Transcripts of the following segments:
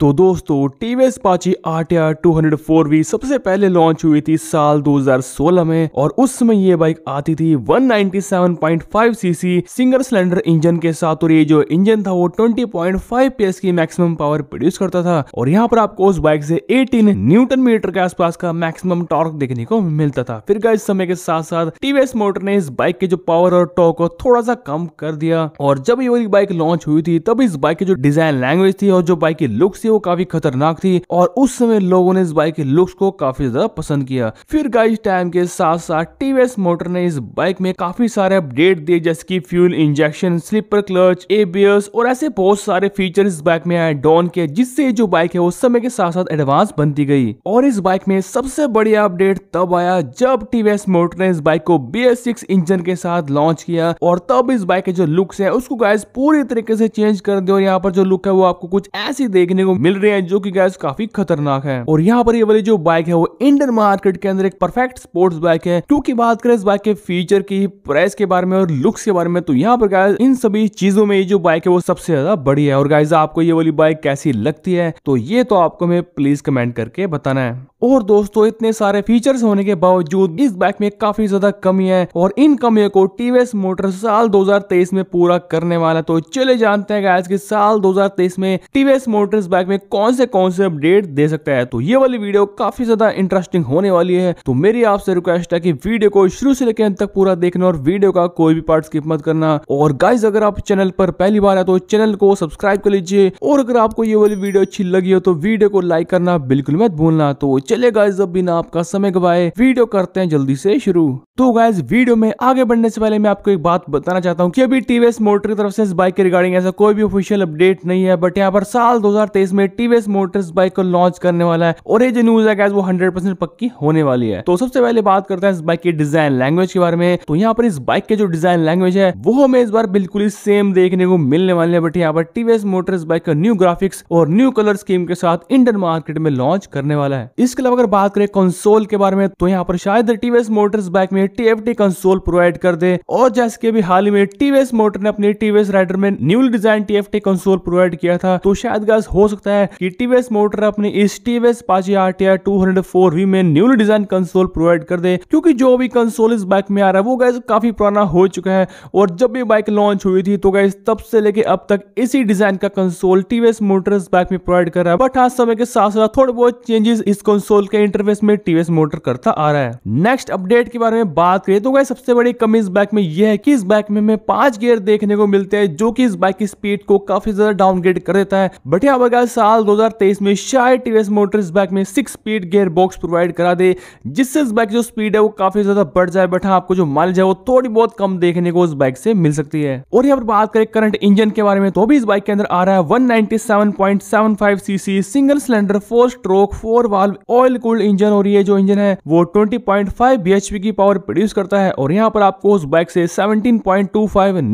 तो दोस्तों T V S Apache R T R two hundred four V सबसे पहले लॉन्च हुई थी साल 2016 में और उस समय ये बाइक आती थी 197.5 सीसी सिंगल सिलेंडर इंजन के साथ और ये जो इंजन था वो 20.5 पॉइंट की मैक्सिमम पावर प्रोड्यूस करता था और यहाँ पर आपको उस बाइक से 18 न्यूटन मीटर के आसपास का मैक्सिमम टॉर्क देखने को मिलता था फिर इस समय के साथ साथ टीवीएस मोटर ने इस बाइक के जो पावर और टॉर्क को थोड़ा सा कम कर दिया और जब ये वाली बाइक लॉन्च हुई थी तब इस बाइक की जो डिजाइन लैंग्वेज थी और जो बाइक की लुक्स थी वो काफी खतरनाक थी और उस समय लोगों ने इस बाइक के लुक्स को काफी ज्यादा पसंद किया फिर गाइस टाइम के साथ साथ टीवीएस मोटर ने इस बाइक में काफी सारे अपडेट दिए जैसे कि fuel injection slipper clutch ABS और ऐसे बहुत सारे फीचर इस बाइक में आए डॉन के जिससे जो बाइक है वो समय के साथ साथ एडवांस बनती गई और इस बाइक में सबसे बढ़िया अपडेट तब आया जब टीवीएस मोटर ने इस बाइक को बी इंजन के साथ लॉन्च किया और तब इस बाइक के जो लुक्स है उसको गाइस पूरी तरीके से चेंज कर दिया और यहाँ पर जो लुक है वो आपको कुछ ऐसी देखने को मिल रहे हैं जो की गैस काफी खतरनाक है और यहाँ पर ये वाली जो बाइक है वो इंडियन मार्केट के अंदर एक परफेक्ट स्पोर्ट्स बाइक है क्योंकि बात करें इस बाइक के फीचर की प्राइस के बारे में और लुक्स के बारे में तो यहाँ पर गाइज इन सभी चीजों में ये जो बाइक है वो सबसे ज्यादा बढ़िया है और गाइज आपको ये वाली बाइक कैसी लगती है तो ये तो आपको हमें प्लीज कमेंट करके बताना है और दोस्तों इतने सारे फीचर्स होने के बावजूद इस बाइक में काफी ज्यादा कमी है और इन कमियों को टीवीएस मोटर साल 2023 में पूरा करने वाला तो चले जानते हैं गाइस कि साल 2023 में टीवीएस मोटर्स बाइक दिमाग में कौन से कौन से अपडेट दे सकता है तो ये वाली वीडियो काफी ज्यादा इंटरेस्टिंग होने वाली है तो मेरी आपसे रिक्वेस्ट है कि वीडियो को शुरू से लेकर अंत तक पूरा देखना और वीडियो का कोई भी पार्ट स्किप मत करना और गाइज अगर आप चैनल पर पहली बार है तो चैनल को सब्सक्राइब कर लीजिए और अगर आपको ये वाली वीडियो अच्छी लगी हो तो वीडियो को लाइक करना बिल्कुल मत भूलना तो चले गाइज अब बिना आपका समय गवाए वीडियो करते हैं जल्दी से शुरू तो गाइज वीडियो में आगे बढ़ने से पहले मैं आपको एक बात बताना चाहता हूँ की अभी टीवीएस मोटर की तरफ से इस बाइक के रिगार्डिंग ऐसा कोई भी ऑफिशियल अपडेट नहीं है बट यहाँ पर साल दो में टीवीएस मोटर्स बाइक को लॉन्च करने वाला है और ये जो न्यूज है वो 100% पक्की होने वाली है तो सबसे पहले बात करते हैं इस बाइक की डिजाइन लैंग्वेज के बारे में तो यहाँ पर इस बाइक के जो डिजाइन लैंग्वेज है वो हमें इस बार बिल्कुल ही सेम देखने को मिलने वाले हैं बट यहाँ पर टीवीएस मोटर्स बाइक का न्यू ग्राफिक्स और न्यू कलर स्कीम के साथ इंडियन मार्केट में लॉन्च करने वाला है इसके अलावा अगर बात करें कंसोल के बारे में तो यहाँ पर शायद टीवीएस मोटर्स बाइक में टीएफटी कंसोल प्रोवाइड कर दे और जैसे कि अभी हाल ही में टीवीएस मोटर ने अपने टीवीएस राइडर में new design TFT console provide किया था तो शायद गैस हो सकता सकता है कि टीवीएस मोटर अपने इस टीवीएस पाची आरटीआर 204 वी में न्यू डिजाइन कंसोल प्रोवाइड कर दे क्योंकि जो भी कंसोल इस बाइक में आ रहा है वो गैस काफी पुराना हो चुका है और जब भी बाइक लॉन्च हुई थी तो गैस तब से लेके अब तक इसी डिजाइन का कंसोल टीवीएस मोटर इस बाइक में प्रोवाइड कर रहा है बट हाँ समय के साथ साथ थोड़े बहुत चेंजेस इस कंसोल के इंटरफेस में टीवीएस मोटर करता आ रहा है नेक्स्ट अपडेट के बारे में बात करें तो गैस सबसे बड़ी कमी इस बाइक में यह है कि इस बाइक में हमें पांच गियर देखने को मिलते हैं जो कि इस बाइक की स्पीड को काफी ज्यादा डाउनग्रेड कर देता है बट यहाँ पर गैस साल 2023 में शायद टीवीएस मोटर इस बाइक में six speed gear box provide करा दे जिससे इस बाइक की जो स्पीड है वो काफी ज्यादा बढ़ जाए बट हाँ, आपको जो माइलेज है वो थोड़ी बहुत कम देखने को उस बाइक से मिल सकती है और यहाँ पर बात करें करंट इंजन के बारे में तो भी इस बाइक के अंदर आ रहा है one CC single cylinder four stroke four valve oil cooled engine और ये जो इंजन है वो ट्वेंटी पॉइंट की पावर प्रोड्यूस करता है और यहाँ पर आपको उस बाइक से सेवनटीन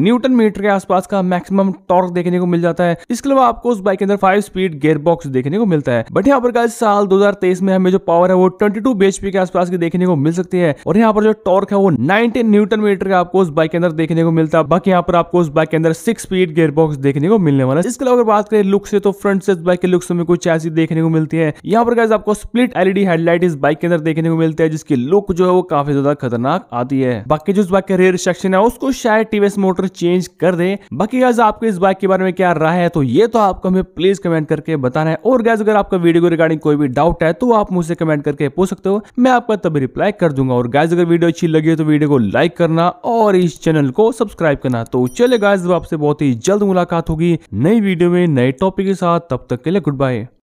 न्यूटन मीटर के आसपास का मैक्सिमम टॉर्क देखने को मिल जाता है इसके अलावा आपको उस बाइक के अंदर five speed speed gear box देखने को मिलता है बट यहाँ पर साल 2023 में हमें जो पावर है वो 22 बीएचपी के आसपास की देखने को मिल सकती है और यहाँ पर जो टॉर्क है वो 19 न्यूटन मीटर का आपको उस बाइक के अंदर देखने को मिलता है बाकी यहाँ पर आपको उस बाइक के अंदर सिक्स स्पीड गियर बॉक्स देखने को मिलने वाला है इसके अलावा बात करें लुक से तो फ्रंट से बाइक के लुक्स में कुछ ऐसी देखने को मिलती है यहाँ पर गाइज आपको स्प्लिट एलईडी हेडलाइट इस बाइक के अंदर देखने को मिलती है जिसकी लुक जो है वो काफी ज्यादा खतरनाक आती है बाकी जो बाइक का रेयर सेक्शन है उसको शायद टीवीएस मोटर चेंज कर दे बाकी गाइज आपके इस बाइक के बारे में क्या राय है तो ये तो आपको हमें प्लीज कमेंट करके बताना है और गैस अगर आपका वीडियो रिगार्डिंग कोई भी डाउट है तो आप मुझसे कमेंट करके पूछ सकते हो मैं आपका तभी रिप्लाई कर दूंगा और गैस अगर वीडियो अच्छी लगी हो तो वीडियो को लाइक करना और इस चैनल को सब्सक्राइब करना तो चले गैस आपसे बहुत ही जल्द मुलाकात होगी नई वीडियो में नए टॉपिक के साथ तब तक के लिए गुड बाय